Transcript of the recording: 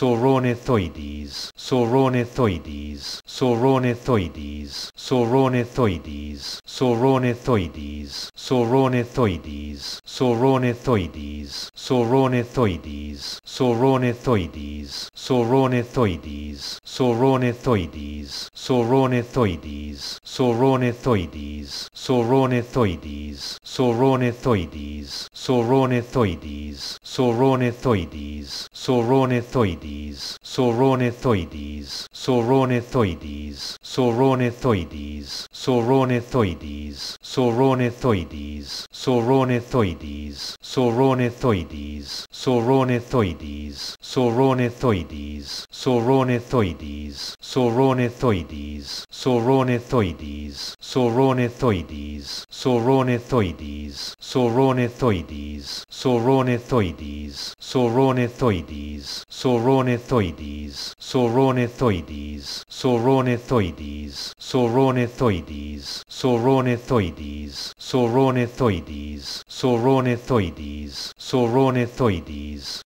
Sauronithoides, Sauronithoides, Sauronithoides, Sauronithoides, Sauronithoides, Sauronithoides, Sauronithoides, Sauronithoides, Sauronithoides, Sauronithoides, Sauronithoides, Sauronithoides, Sauronithoides, Sauronithoides, Sauronithoides, Sauronithoides, Sauronithoides, Sauronithoides, Sauronithoides, Sauronithoides, Sauronithoides, Sauronithoides, Sauronithoides, Sauronithoides, Sauronithoides, Sauronithoides, Soronithoides, Soronithoides, Soronithoides, Soronithoides, Soronithoides, Soronithoides, Soronithoides, Soronithoides, Soronithoides, Soronithoides, Soronithoides, Soronithoides, Soronithoides, Soronithoides, Soronithoides, Soronithoides, Soronithoides,